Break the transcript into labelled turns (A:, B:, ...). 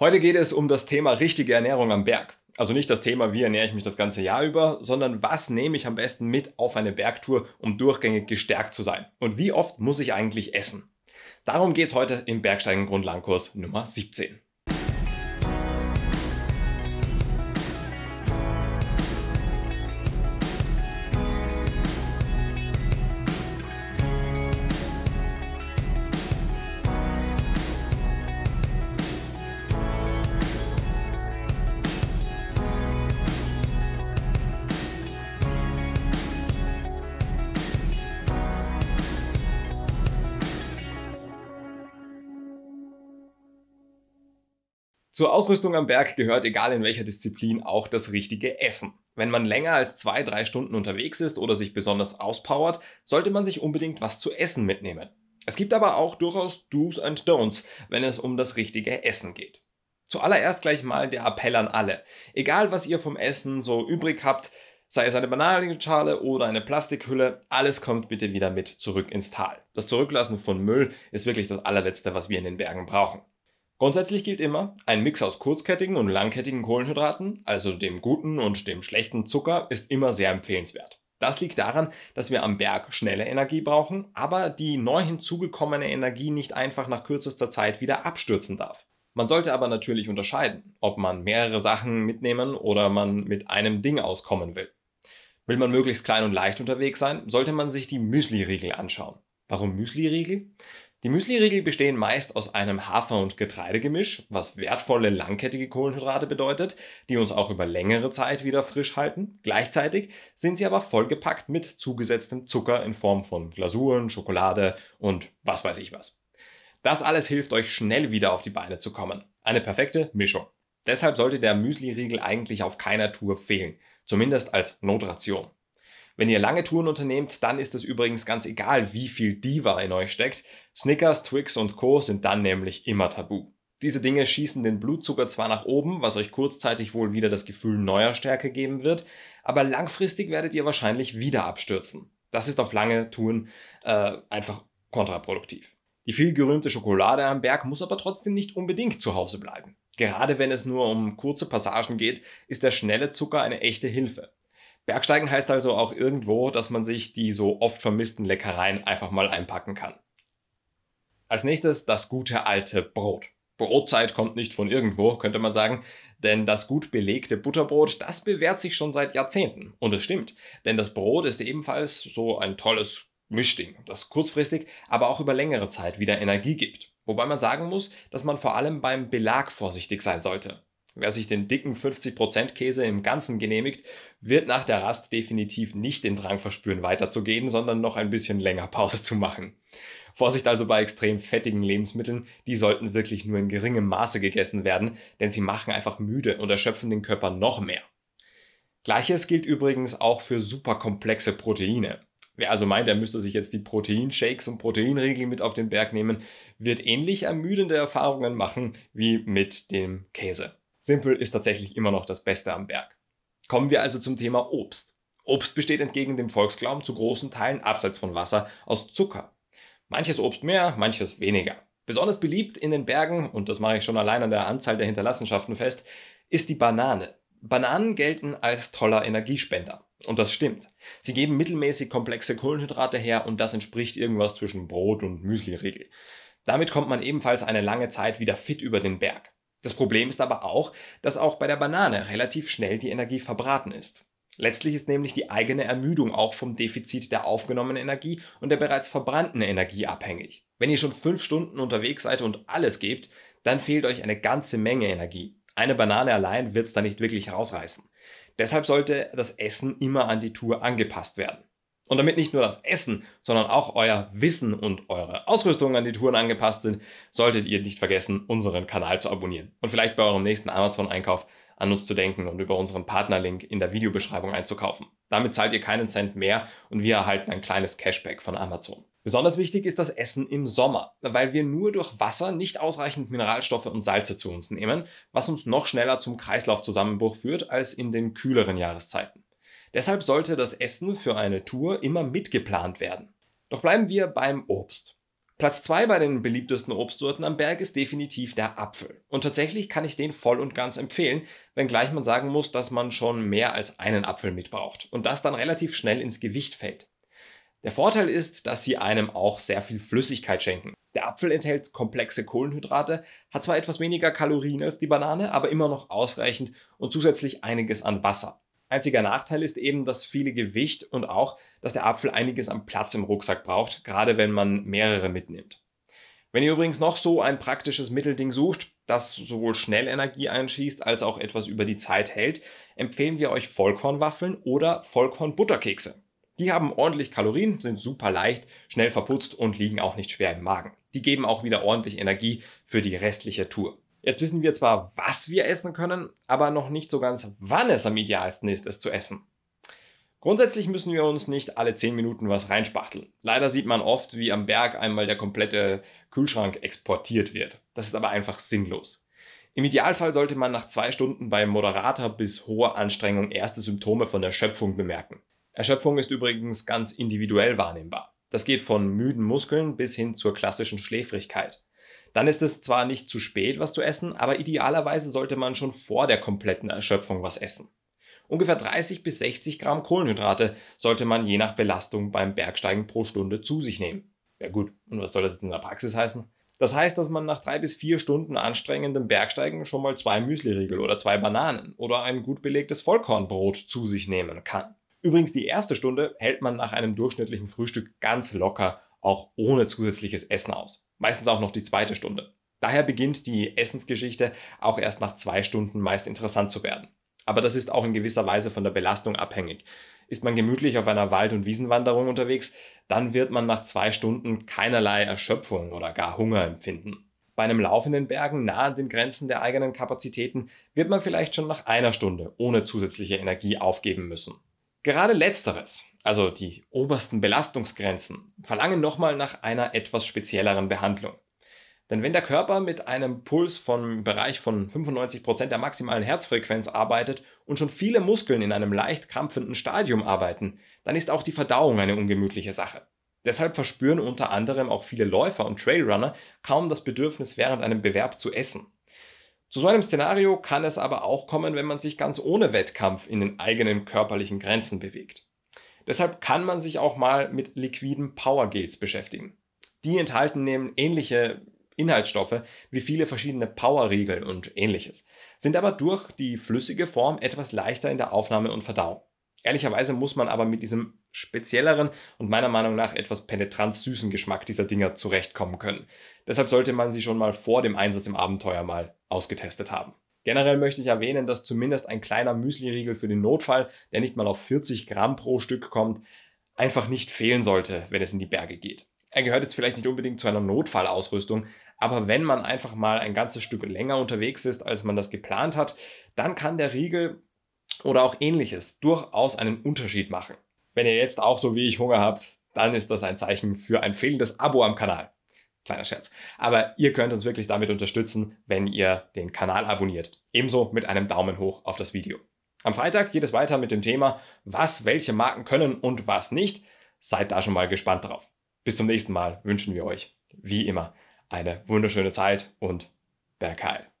A: Heute geht es um das Thema richtige Ernährung am Berg. Also nicht das Thema, wie ernähre ich mich das ganze Jahr über, sondern was nehme ich am besten mit auf eine Bergtour, um durchgängig gestärkt zu sein? Und wie oft muss ich eigentlich essen? Darum geht es heute im Bergsteigen grundlangkurs Nummer 17. Zur Ausrüstung am Berg gehört egal in welcher Disziplin auch das richtige Essen. Wenn man länger als zwei, drei Stunden unterwegs ist oder sich besonders auspowert, sollte man sich unbedingt was zu essen mitnehmen. Es gibt aber auch durchaus Do's and Don'ts, wenn es um das richtige Essen geht. Zuallererst gleich mal der Appell an alle. Egal was ihr vom Essen so übrig habt, sei es eine Bananenschale oder eine Plastikhülle, alles kommt bitte wieder mit zurück ins Tal. Das Zurücklassen von Müll ist wirklich das allerletzte, was wir in den Bergen brauchen. Grundsätzlich gilt immer, ein Mix aus kurzkettigen und langkettigen Kohlenhydraten, also dem guten und dem schlechten Zucker, ist immer sehr empfehlenswert. Das liegt daran, dass wir am Berg schnelle Energie brauchen, aber die neu hinzugekommene Energie nicht einfach nach kürzester Zeit wieder abstürzen darf. Man sollte aber natürlich unterscheiden, ob man mehrere Sachen mitnehmen oder man mit einem Ding auskommen will. Will man möglichst klein und leicht unterwegs sein, sollte man sich die Müsli-Riegel anschauen. Warum Müsli-Riegel? Die Müsliriegel bestehen meist aus einem Hafer- und Getreidegemisch, was wertvolle langkettige Kohlenhydrate bedeutet, die uns auch über längere Zeit wieder frisch halten. Gleichzeitig sind sie aber vollgepackt mit zugesetztem Zucker in Form von Glasuren, Schokolade und was weiß ich was. Das alles hilft euch schnell wieder auf die Beine zu kommen. Eine perfekte Mischung. Deshalb sollte der Müsliriegel eigentlich auf keiner Tour fehlen, zumindest als Notration. Wenn ihr lange Touren unternehmt, dann ist es übrigens ganz egal, wie viel Diva in euch steckt. Snickers, Twix und Co. sind dann nämlich immer tabu. Diese Dinge schießen den Blutzucker zwar nach oben, was euch kurzzeitig wohl wieder das Gefühl neuer Stärke geben wird, aber langfristig werdet ihr wahrscheinlich wieder abstürzen. Das ist auf lange Touren äh, einfach kontraproduktiv. Die vielgerühmte Schokolade am Berg muss aber trotzdem nicht unbedingt zu Hause bleiben. Gerade wenn es nur um kurze Passagen geht, ist der schnelle Zucker eine echte Hilfe. Bergsteigen heißt also auch irgendwo, dass man sich die so oft vermissten Leckereien einfach mal einpacken kann. Als nächstes das gute alte Brot. Brotzeit kommt nicht von irgendwo, könnte man sagen, denn das gut belegte Butterbrot, das bewährt sich schon seit Jahrzehnten. Und es stimmt, denn das Brot ist ebenfalls so ein tolles Mischding, das kurzfristig, aber auch über längere Zeit wieder Energie gibt. Wobei man sagen muss, dass man vor allem beim Belag vorsichtig sein sollte. Wer sich den dicken 50% Käse im Ganzen genehmigt, wird nach der Rast definitiv nicht den Drang verspüren, weiterzugehen, sondern noch ein bisschen länger Pause zu machen. Vorsicht also bei extrem fettigen Lebensmitteln, die sollten wirklich nur in geringem Maße gegessen werden, denn sie machen einfach müde und erschöpfen den Körper noch mehr. Gleiches gilt übrigens auch für superkomplexe Proteine. Wer also meint, er müsste sich jetzt die Proteinshakes und Proteinriegel mit auf den Berg nehmen, wird ähnlich ermüdende Erfahrungen machen wie mit dem Käse. Simpel ist tatsächlich immer noch das Beste am Berg. Kommen wir also zum Thema Obst. Obst besteht entgegen dem Volksglauben zu großen Teilen abseits von Wasser aus Zucker. Manches Obst mehr, manches weniger. Besonders beliebt in den Bergen, und das mache ich schon allein an der Anzahl der Hinterlassenschaften fest, ist die Banane. Bananen gelten als toller Energiespender. Und das stimmt. Sie geben mittelmäßig komplexe Kohlenhydrate her und das entspricht irgendwas zwischen Brot und Müsli-Regel. Damit kommt man ebenfalls eine lange Zeit wieder fit über den Berg. Das Problem ist aber auch, dass auch bei der Banane relativ schnell die Energie verbraten ist. Letztlich ist nämlich die eigene Ermüdung auch vom Defizit der aufgenommenen Energie und der bereits verbrannten Energie abhängig. Wenn ihr schon fünf Stunden unterwegs seid und alles gebt, dann fehlt euch eine ganze Menge Energie. Eine Banane allein wird es da nicht wirklich rausreißen. Deshalb sollte das Essen immer an die Tour angepasst werden. Und damit nicht nur das Essen, sondern auch euer Wissen und eure Ausrüstung an die Touren angepasst sind, solltet ihr nicht vergessen, unseren Kanal zu abonnieren und vielleicht bei eurem nächsten Amazon-Einkauf an uns zu denken und über unseren Partnerlink in der Videobeschreibung einzukaufen. Damit zahlt ihr keinen Cent mehr und wir erhalten ein kleines Cashback von Amazon. Besonders wichtig ist das Essen im Sommer, weil wir nur durch Wasser nicht ausreichend Mineralstoffe und Salze zu uns nehmen, was uns noch schneller zum Kreislaufzusammenbruch führt als in den kühleren Jahreszeiten. Deshalb sollte das Essen für eine Tour immer mitgeplant werden. Doch bleiben wir beim Obst. Platz 2 bei den beliebtesten Obstsorten am Berg ist definitiv der Apfel. Und tatsächlich kann ich den voll und ganz empfehlen, wenngleich man sagen muss, dass man schon mehr als einen Apfel mitbraucht und das dann relativ schnell ins Gewicht fällt. Der Vorteil ist, dass sie einem auch sehr viel Flüssigkeit schenken. Der Apfel enthält komplexe Kohlenhydrate, hat zwar etwas weniger Kalorien als die Banane, aber immer noch ausreichend und zusätzlich einiges an Wasser. Einziger Nachteil ist eben das viele Gewicht und auch, dass der Apfel einiges an Platz im Rucksack braucht, gerade wenn man mehrere mitnimmt. Wenn ihr übrigens noch so ein praktisches Mittelding sucht, das sowohl schnell Energie einschießt als auch etwas über die Zeit hält, empfehlen wir euch Vollkornwaffeln oder Vollkornbutterkekse. Die haben ordentlich Kalorien, sind super leicht, schnell verputzt und liegen auch nicht schwer im Magen. Die geben auch wieder ordentlich Energie für die restliche Tour. Jetzt wissen wir zwar, was wir essen können, aber noch nicht so ganz, wann es am idealsten ist, es zu essen. Grundsätzlich müssen wir uns nicht alle 10 Minuten was reinspachteln. Leider sieht man oft, wie am Berg einmal der komplette Kühlschrank exportiert wird. Das ist aber einfach sinnlos. Im Idealfall sollte man nach zwei Stunden bei moderater bis hoher Anstrengung erste Symptome von Erschöpfung bemerken. Erschöpfung ist übrigens ganz individuell wahrnehmbar. Das geht von müden Muskeln bis hin zur klassischen Schläfrigkeit dann ist es zwar nicht zu spät, was zu essen, aber idealerweise sollte man schon vor der kompletten Erschöpfung was essen. Ungefähr 30 bis 60 Gramm Kohlenhydrate sollte man je nach Belastung beim Bergsteigen pro Stunde zu sich nehmen. Ja gut, und was soll das in der Praxis heißen? Das heißt, dass man nach drei bis vier Stunden anstrengendem Bergsteigen schon mal zwei Müsliriegel oder zwei Bananen oder ein gut belegtes Vollkornbrot zu sich nehmen kann. Übrigens, die erste Stunde hält man nach einem durchschnittlichen Frühstück ganz locker, auch ohne zusätzliches Essen aus meistens auch noch die zweite Stunde. Daher beginnt die Essensgeschichte auch erst nach zwei Stunden meist interessant zu werden. Aber das ist auch in gewisser Weise von der Belastung abhängig. Ist man gemütlich auf einer Wald- und Wiesenwanderung unterwegs, dann wird man nach zwei Stunden keinerlei Erschöpfung oder gar Hunger empfinden. Bei einem Lauf in den Bergen nahe an den Grenzen der eigenen Kapazitäten wird man vielleicht schon nach einer Stunde ohne zusätzliche Energie aufgeben müssen. Gerade letzteres, also die obersten Belastungsgrenzen, verlangen nochmal nach einer etwas spezielleren Behandlung. Denn wenn der Körper mit einem Puls vom Bereich von 95% der maximalen Herzfrequenz arbeitet und schon viele Muskeln in einem leicht krampfenden Stadium arbeiten, dann ist auch die Verdauung eine ungemütliche Sache. Deshalb verspüren unter anderem auch viele Läufer und Trailrunner kaum das Bedürfnis, während einem Bewerb zu essen. Zu so einem Szenario kann es aber auch kommen, wenn man sich ganz ohne Wettkampf in den eigenen körperlichen Grenzen bewegt. Deshalb kann man sich auch mal mit liquiden Power Powergels beschäftigen. Die enthalten nämlich ähnliche Inhaltsstoffe wie viele verschiedene Powerriegel und ähnliches, sind aber durch die flüssige Form etwas leichter in der Aufnahme und Verdauung. Ehrlicherweise muss man aber mit diesem spezielleren und meiner Meinung nach etwas penetrant süßen Geschmack dieser Dinger zurechtkommen können. Deshalb sollte man sie schon mal vor dem Einsatz im Abenteuer mal ausgetestet haben. Generell möchte ich erwähnen, dass zumindest ein kleiner Müsli-Riegel für den Notfall, der nicht mal auf 40 Gramm pro Stück kommt, einfach nicht fehlen sollte, wenn es in die Berge geht. Er gehört jetzt vielleicht nicht unbedingt zu einer Notfallausrüstung, aber wenn man einfach mal ein ganzes Stück länger unterwegs ist, als man das geplant hat, dann kann der Riegel oder auch ähnliches durchaus einen Unterschied machen. Wenn ihr jetzt auch so wie ich Hunger habt, dann ist das ein Zeichen für ein fehlendes Abo am Kanal. Kleiner Scherz. Aber ihr könnt uns wirklich damit unterstützen, wenn ihr den Kanal abonniert. Ebenso mit einem Daumen hoch auf das Video. Am Freitag geht es weiter mit dem Thema, was welche Marken können und was nicht. Seid da schon mal gespannt drauf. Bis zum nächsten Mal wünschen wir euch, wie immer, eine wunderschöne Zeit und Bergheil.